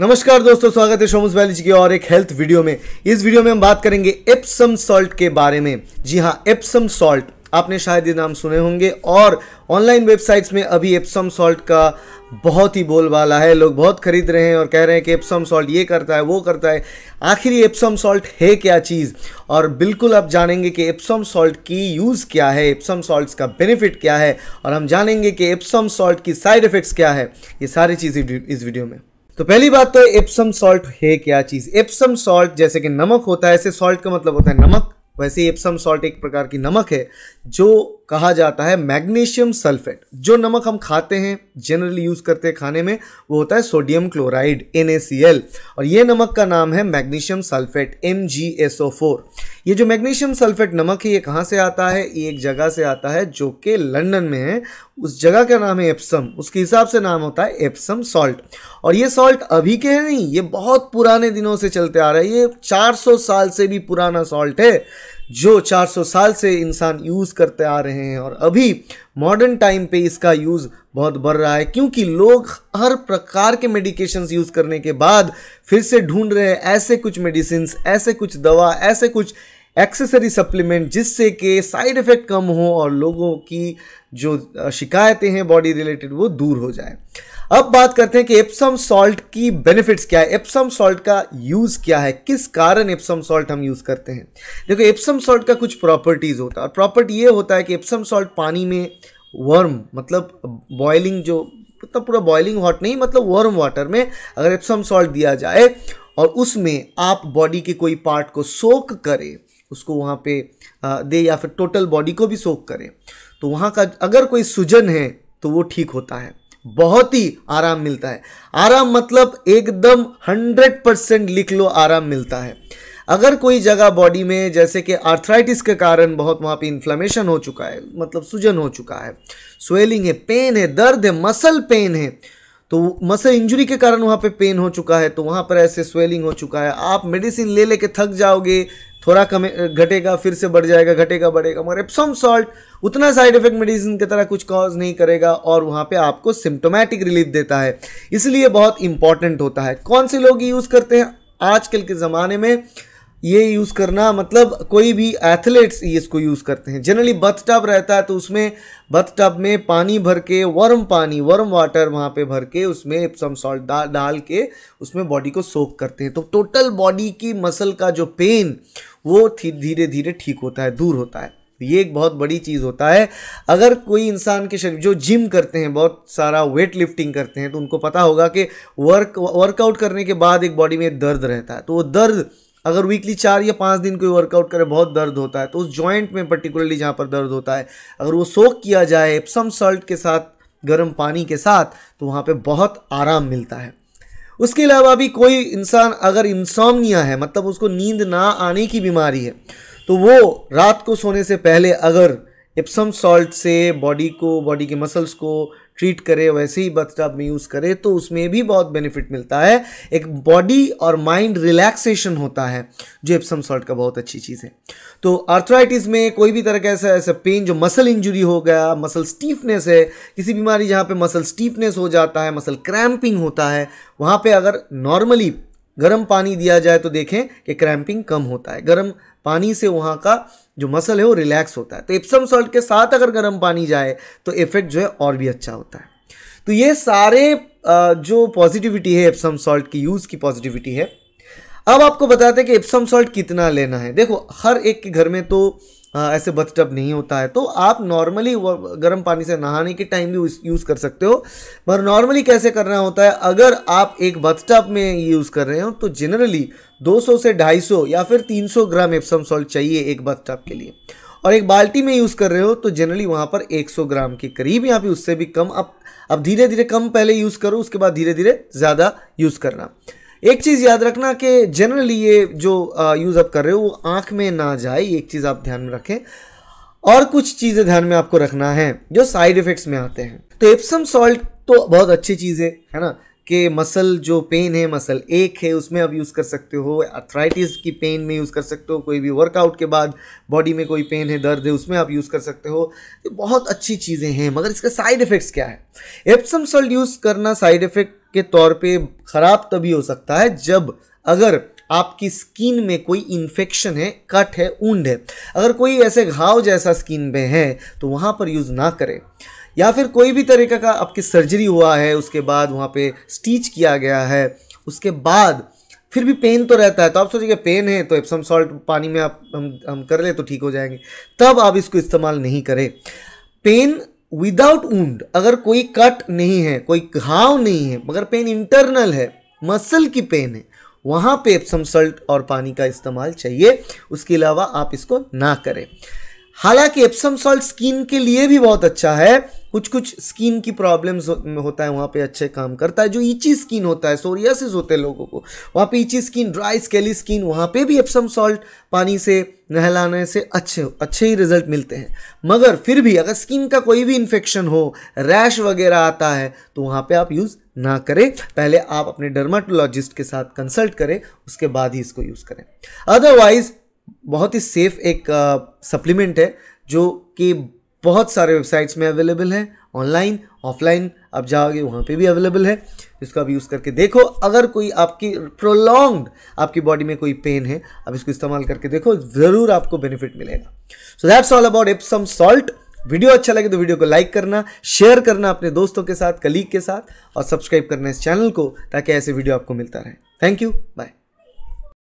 नमस्कार दोस्तों स्वागत है शोमस बैलिज की और एक हेल्थ वीडियो में इस वीडियो में हम बात करेंगे एप्सम सॉल्ट के बारे में जी हाँ एप्सम सॉल्ट आपने शायद ये नाम सुने होंगे और ऑनलाइन वेबसाइट्स में अभी एप्सम सॉल्ट का बहुत ही बोलबाला है लोग बहुत खरीद रहे हैं और कह रहे हैं कि एप्सम सॉल्ट ये करता है वो करता है आखिर एप्सम सॉल्ट है क्या चीज़ और बिल्कुल आप जानेंगे कि एप्सम सॉल्ट की यूज़ क्या है एप्सम सॉल्ट का बेनिफिट क्या है और हम जानेंगे कि एप्सम सॉल्ट की साइड इफ़ेक्ट्स क्या है ये सारी चीज़ें इस वीडियो में तो पहली बात तो एप्सम सॉल्ट है क्या चीज़ एप्सम सॉल्ट जैसे कि नमक होता है ऐसे सॉल्ट का मतलब होता है नमक वैसे एप्सम सॉल्ट एक प्रकार की नमक है जो कहा जाता है मैग्नीशियम सल्फेट जो नमक हम खाते हैं जनरली यूज़ करते हैं खाने में वो होता है सोडियम क्लोराइड एन और ये नमक का नाम है मैग्नीशियम सल्फेट एम ये जो मैग्नीशियम सल्फेट नमक है ये कहाँ से आता है ये एक जगह से आता है जो कि लंदन में है उस जगह का नाम है एप्सम उसके हिसाब से नाम होता है एप्सम सॉल्ट और ये सॉल्ट अभी के है नहीं ये बहुत पुराने दिनों से चलते आ रहा है ये 400 साल से भी पुराना सॉल्ट है जो 400 साल से इंसान यूज़ करते आ रहे हैं और अभी मॉडर्न टाइम पे इसका यूज़ बहुत बढ़ रहा है क्योंकि लोग हर प्रकार के मेडिकेशंस यूज़ करने के बाद फिर से ढूंढ रहे हैं ऐसे कुछ मेडिसिन ऐसे कुछ दवा ऐसे कुछ एक्सेसरी सप्लीमेंट जिससे कि साइड इफ़ेक्ट कम हो और लोगों की जो शिकायतें हैं बॉडी रिलेटेड वो दूर हो जाए अब बात करते हैं कि एप्सम सॉल्ट की बेनिफिट्स क्या है एप्सम सॉल्ट का यूज़ क्या है किस कारण एप्सम सॉल्ट हम यूज़ करते हैं देखो एप्सम सॉल्ट का कुछ प्रॉपर्टीज़ होता है और प्रॉपर्टी ये होता है कि एप्सम सॉल्ट पानी में वर्म मतलब बॉयलिंग जो मतलब पूरा बॉइलिंग हॉट नहीं मतलब वर्म वाटर में अगर एप्सम सॉल्ट दिया जाए और उसमें आप बॉडी के कोई पार्ट को सोक करें उसको वहाँ पे दे या फिर टोटल बॉडी को भी सोक करें तो वहाँ का अगर कोई सूजन है तो वो ठीक होता है बहुत ही आराम मिलता है आराम मतलब एकदम हंड्रेड परसेंट लिख लो आराम मिलता है अगर कोई जगह बॉडी में जैसे कि आर्थराइटिस के कारण बहुत वहाँ पे इन्फ्लामेशन हो चुका है मतलब सूजन हो चुका है स्वेलिंग है पेन है दर्द है मसल पेन है तो मसल इंजरी के कारण वहाँ पे पेन हो चुका है तो वहाँ पर ऐसे स्वेलिंग हो चुका है आप मेडिसिन ले लेके थक जाओगे थोड़ा कम घटेगा फिर से बढ़ जाएगा घटेगा बढ़ेगा मगर एप्सम सॉल्ट उतना साइड इफेक्ट मेडिसिन की तरह कुछ कॉज नहीं करेगा और वहाँ पे आपको सिम्टोमेटिक रिलीफ देता है इसलिए बहुत इंपॉर्टेंट होता है कौन से लोग यूज़ करते हैं आजकल के ज़माने में ये यूज़ करना मतलब कोई भी एथलेट्स ये इसको यूज़ करते हैं जनरली बथ टब रहता है तो उसमें बथ टब में पानी भर के वर्म पानी वर्म वाटर वहाँ पे भर के उसमें एप्सम सॉल्ट डाल डाल के उसमें बॉडी को सोक करते हैं तो टोटल बॉडी की मसल का जो पेन वो धीरे धीरे ठीक होता है दूर होता है ये एक बहुत बड़ी चीज़ होता है अगर कोई इंसान के शरीर जो जिम करते हैं बहुत सारा वेट लिफ्टिंग करते हैं तो उनको पता होगा कि वर्क वर्कआउट करने के बाद एक बॉडी में दर्द रहता है तो वो दर्द अगर वीकली चार या पाँच दिन कोई वर्कआउट करे बहुत दर्द होता है तो उस जॉइंट में पर्टिकुलरली जहाँ पर दर्द होता है अगर वो सोक किया जाए एप्सम सॉल्ट के साथ गर्म पानी के साथ तो वहाँ पर बहुत आराम मिलता है उसके अलावा भी कोई इंसान अगर इंसोमनिया है मतलब उसको नींद ना आने की बीमारी है तो वो रात को सोने से पहले अगर एप्सम सॉल्ट से बॉडी को बॉडी के मसल्स को ट्रीट करे वैसे ही बथटब में यूज़ करे तो उसमें भी बहुत बेनिफिट मिलता है एक बॉडी और माइंड रिलैक्सेशन होता है जो एप्सम सॉल्ट का बहुत अच्छी चीज़ है तो आर्थराइटिस में कोई भी तरह का ऐसा ऐसा पेन जो मसल इंजरी हो गया मसल स्टीफनेस है किसी बीमारी जहाँ पे मसल स्टीफनेस हो जाता है मसल क्रैम्पिंग होता है वहाँ पे अगर नॉर्मली गर्म पानी दिया जाए तो देखें कि क्रैम्पिंग कम होता है गर्म पानी से वहाँ का जो मसल है वो रिलैक्स होता है तो इप्सम सॉल्ट के साथ अगर गर्म पानी जाए तो इफेक्ट जो है और भी अच्छा होता है तो ये सारे जो पॉजिटिविटी है एप्सम सॉल्ट की यूज़ की पॉजिटिविटी है अब आपको बताते हैं कि इप्सम सॉल्ट कितना लेना है देखो हर एक के घर में तो आ, ऐसे बथटब नहीं होता है तो आप नॉर्मली गर्म पानी से नहाने के टाइम भी यूज़ कर सकते हो पर नॉर्मली कैसे करना होता है अगर आप एक बथटब में यूज़ कर रहे हो तो जनरली 200 से 250 या फिर 300 ग्राम एप्सम सॉल्ट चाहिए एक बथटब के लिए और एक बाल्टी में यूज़ कर रहे हो तो जनरली वहाँ पर 100 ग्राम के करीब या फिर उससे भी कम अब अब धीरे धीरे कम पहले यूज़ करो उसके बाद धीरे धीरे ज़्यादा यूज़ करना एक चीज़ याद रखना कि जनरली ये जो यूज़ आप कर रहे हो वो आँख में ना जाए एक चीज़ आप ध्यान में रखें और कुछ चीज़ें ध्यान में आपको रखना है जो साइड इफ़ेक्ट्स में आते हैं तो एप्सम सॉल्ट तो बहुत अच्छी चीज़ है है ना के मसल जो पेन है मसल एक है उसमें आप यूज़ कर सकते हो अर्थराइटिस की पेन में यूज़ कर सकते हो कोई भी वर्कआउट के बाद बॉडी में कोई पेन है दर्द है उसमें आप यूज़ कर सकते हो ये बहुत अच्छी चीज़ें हैं मगर इसका साइड इफ़ेक्ट्स क्या है एप्सम सॉल्ट यूज़ करना साइड इफ़ेक्ट के तौर पे ख़राब तभी हो सकता है जब अगर आपकी स्किन में कोई इन्फेक्शन है कट है ऊंड है अगर कोई ऐसे घाव जैसा स्किन में है तो वहाँ पर यूज़ ना करें या फिर कोई भी तरीके का आपकी सर्जरी हुआ है उसके बाद वहाँ पे स्टीच किया गया है उसके बाद फिर भी पेन तो रहता है तो आप सोचिए पेन है तो एप्सम सॉल्ट पानी में आप हम हम कर ले तो ठीक हो जाएंगे तब आप इसको इस्तेमाल नहीं करें पेन विदाउट ऊंड अगर कोई कट नहीं है कोई घाव नहीं है मगर पेन इंटरनल है मसल की पेन है वहाँ पे एप्सम सॉल्ट और पानी का इस्तेमाल चाहिए उसके अलावा आप इसको ना करें हालांकि एप्सम सॉल्ट स्किन के लिए भी बहुत अच्छा है कुछ कुछ स्किन की प्रॉब्लम्स हो, होता है वहाँ पे अच्छे काम करता है जो ईची स्किन होता है सोरियासिस होते हैं लोगों को वहाँ पे ईची स्किन ड्राई स्केली स्किन वहाँ पे भी एप्सम सॉल्ट पानी से नहलाने से अच्छे अच्छे ही रिजल्ट मिलते हैं मगर फिर भी अगर स्किन का कोई भी इन्फेक्शन हो रैश वगैरह आता है तो वहाँ पर आप यूज़ ना करें पहले आप अपने डर्माटोलॉजिस्ट के साथ कंसल्ट करें उसके बाद ही इसको यूज़ करें अदरवाइज़ बहुत ही सेफ एक सप्लीमेंट है जो कि बहुत सारे वेबसाइट्स में अवेलेबल है ऑनलाइन ऑफलाइन आप जाओगे वहाँ पे भी अवेलेबल है इसको आप यूज़ करके देखो अगर कोई आपकी प्रोलॉन्ग आपकी बॉडी में कोई पेन है आप इसको इस्तेमाल करके देखो ज़रूर आपको बेनिफिट मिलेगा so that's all about Epsom salt video अच्छा लगे तो वीडियो को लाइक करना शेयर करना अपने दोस्तों के साथ कलीग के साथ और सब्सक्राइब करना इस चैनल को ताकि ऐसे वीडियो आपको मिलता रहे थैंक यू बाय